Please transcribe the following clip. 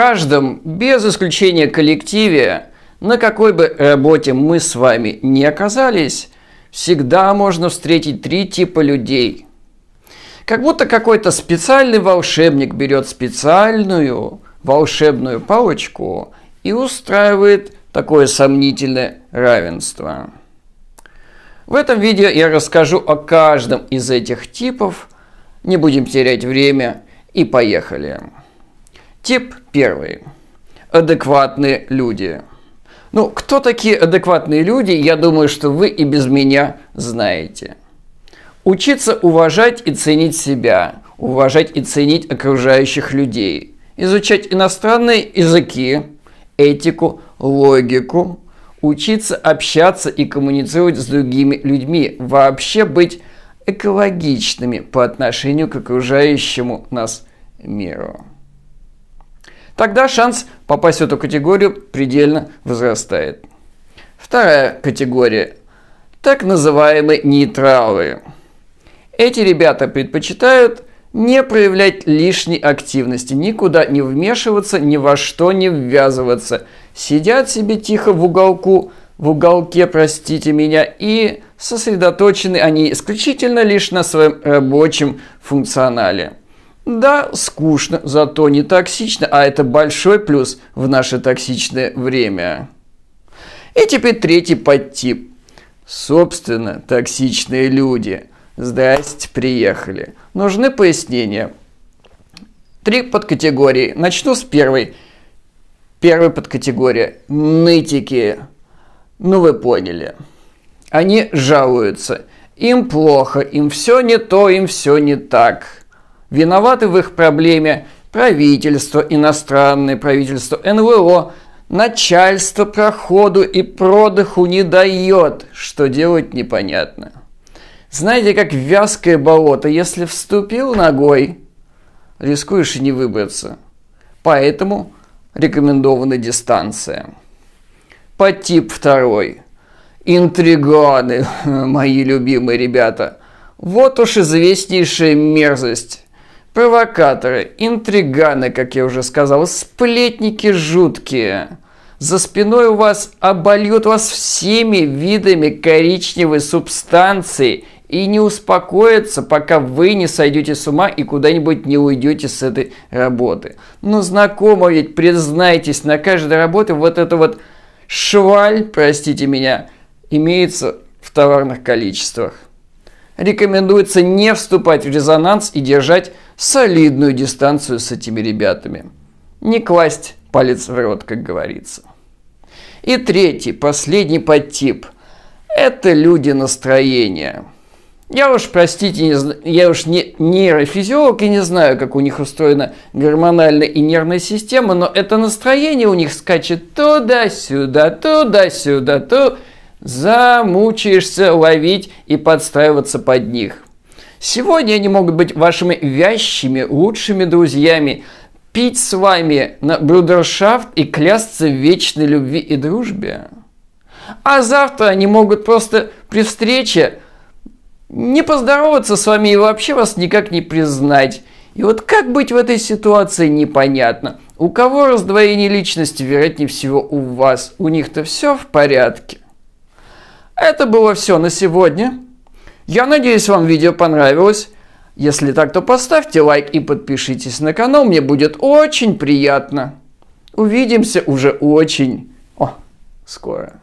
каждом, без исключения коллективе, на какой бы работе мы с вами не оказались, всегда можно встретить три типа людей. Как будто какой-то специальный волшебник берет специальную волшебную палочку и устраивает такое сомнительное равенство. В этом видео я расскажу о каждом из этих типов. Не будем терять время и поехали. Тип первый. Адекватные люди. Ну, кто такие адекватные люди, я думаю, что вы и без меня знаете. Учиться уважать и ценить себя, уважать и ценить окружающих людей, изучать иностранные языки, этику, логику, учиться общаться и коммуницировать с другими людьми, вообще быть экологичными по отношению к окружающему нас миру тогда шанс попасть в эту категорию предельно возрастает. Вторая категория – так называемые нейтралы. Эти ребята предпочитают не проявлять лишней активности, никуда не вмешиваться, ни во что не ввязываться. Сидят себе тихо в уголку, в уголке, простите меня, и сосредоточены они исключительно лишь на своем рабочем функционале. Да, скучно, зато не токсично, а это большой плюс в наше токсичное время. И теперь третий подтип. Собственно, токсичные люди. Здрасте, приехали. Нужны пояснения. Три подкатегории. Начну с первой. Первая подкатегория – нытики. Ну вы поняли. Они жалуются. Им плохо, им все не то, им все не так – Виноваты в их проблеме правительство, иностранное правительство, НВО, начальство проходу и продыху не дает, что делать непонятно. Знаете, как вязкое болото, если вступил ногой, рискуешь и не выбраться. Поэтому рекомендована дистанция. Подтип второй. Интриганы, мои любимые ребята. Вот уж известнейшая мерзость провокаторы, интриганы, как я уже сказал, сплетники жуткие. За спиной у вас обольют вас всеми видами коричневой субстанции и не успокоятся, пока вы не сойдете с ума и куда-нибудь не уйдете с этой работы. Но ну, знакомо ведь, признайтесь, на каждой работе вот это вот шваль, простите меня, имеется в товарных количествах рекомендуется не вступать в резонанс и держать солидную дистанцию с этими ребятами. Не класть палец в рот, как говорится. И третий, последний подтип – это люди настроения. Я уж, простите, не, я уж не нейрофизиолог и не знаю, как у них устроена гормональная и нервная система, но это настроение у них скачет туда-сюда, туда-сюда, туда-сюда замучаешься ловить и подстраиваться под них. Сегодня они могут быть вашими вящими, лучшими друзьями, пить с вами на брудершафт и клясться в вечной любви и дружбе. А завтра они могут просто при встрече не поздороваться с вами и вообще вас никак не признать. И вот как быть в этой ситуации, непонятно. У кого раздвоение личности, вероятнее всего, у вас. У них-то все в порядке. Это было все на сегодня. Я надеюсь, вам видео понравилось. Если так, то поставьте лайк и подпишитесь на канал, мне будет очень приятно. Увидимся уже очень о, скоро.